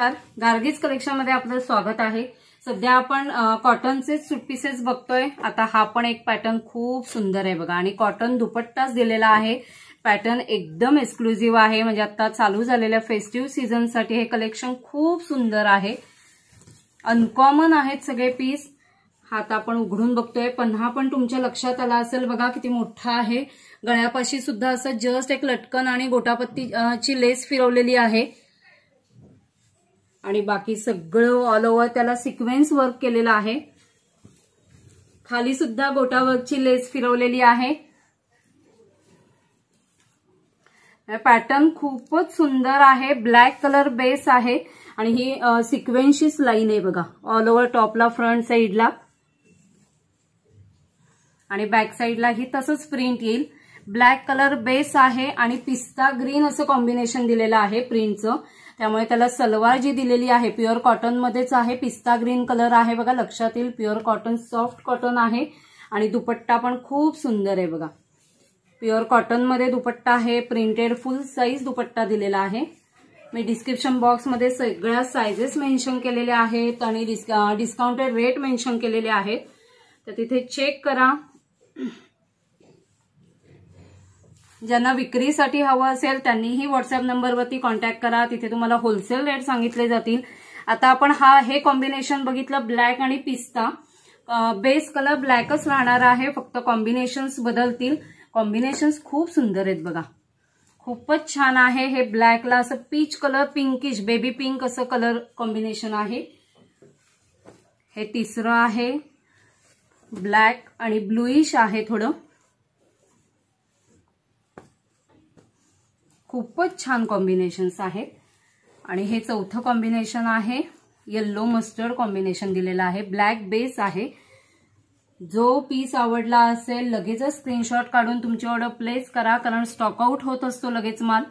गार्गीज collection मध्ये आपलं स्वागत आहे सध्या आपण कॉटनचे सुटपीसेस बघतोय आता हा पण एक पॅटर्न खूप सुंदर आहे बघा आणि कॉटन दुपट्टाच दिलेला आहे पॅटर्न एकदम एक्सक्लुझिव्ह आहे म्हणजे आता चालू झालेल्या फेस्टिव्ह सीझनसाठी हे कलेक्शन खूप सुंदर आहे अनकॉमन आहेत सगळे पीस हा हात आपण उघडून बघतोय पन्हा पण तुमच्या लक्षात आला असेल बघा किती मोठा आहे गळ्यापाशी सुद्धा असं जस्ट एक लटकन आणि गोटापत्ती ची लेस फिरवलेली आहे आणि बाकी सगळं ऑल ओव्हर त्याला सिक्वेन्स वर्क केलेला आहे खाली सुद्धा बोटावरची लेस फिरवलेली आहे पॅटर्न खूपच सुंदर आहे ब्लॅक कलर बेस आहे आणि ही सिक्वेन्सचीच लाईन आहे बघा ऑल ओव्हर टॉपला फ्रंट साईडला आणि बॅक साईडला ही तसंच प्रिंट येईल ब्लॅक कलर बेस आहे आणि पिस्ता ग्रीन असं कॉम्बिनेशन दिलेलं आहे प्रिंटचं त्यामुळे त्याला सलवार जी दिलेली आहे प्युअर कॉटनमध्येच आहे पिस्ता ग्रीन कलर आहे बघा लक्षात येईल प्युअर कॉटन सॉफ्ट कॉटन आहे आणि दुपट्टा पण खूप सुंदर आहे बघा प्युअर कॉटनमध्ये दुपट्टा आहे प्रिंटेड फुल साईज दुपट्टा दिलेला आहे मी डिस्क्रिप्शन बॉक्समध्ये सगळ्या सायझेस मेन्शन केलेल्या आहेत आणि डिस्काउंटेड रेट मेन्शन केलेले आहेत तर तिथे चेक करा ज्यांना विक्रीसाठी हवं असेल त्यांनीही व्हॉट्सअप नंबरवरती कॉन्टॅक्ट करा तिथे तुम्हाला होलसेल रेट सांगितले जातील आता आपण हा हे कॉम्बिनेशन बघितलं ब्लॅक आणि पिस्ता बेस कलर ब्लॅकच राहणार आहे फक्त कॉम्बिनेशन्स बदलतील कॉम्बिनेशन्स खूप सुंदर आहेत बघा खूपच छान आहे हे ब्लॅकला असं peach colour pinkish baby pink असं कलर कॉम्बिनेशन आहे हे तिसरं आहे ब्लॅक आणि ब्लूइश आहे थोडं खूपच छान कॉम्बिनेशन्स आहेत आणि हे चौथं कॉम्बिनेशन आहे येल्लो मस्टर्ड कॉम्बिनेशन दिलेलं आहे ब्लॅक बेस आहे जो पीस आवडला असेल लगेचच स्क्रीनशॉट काढून तुमची ऑर्डर प्लेस करा कारण स्टॉकआउट होत असतो लगेच माल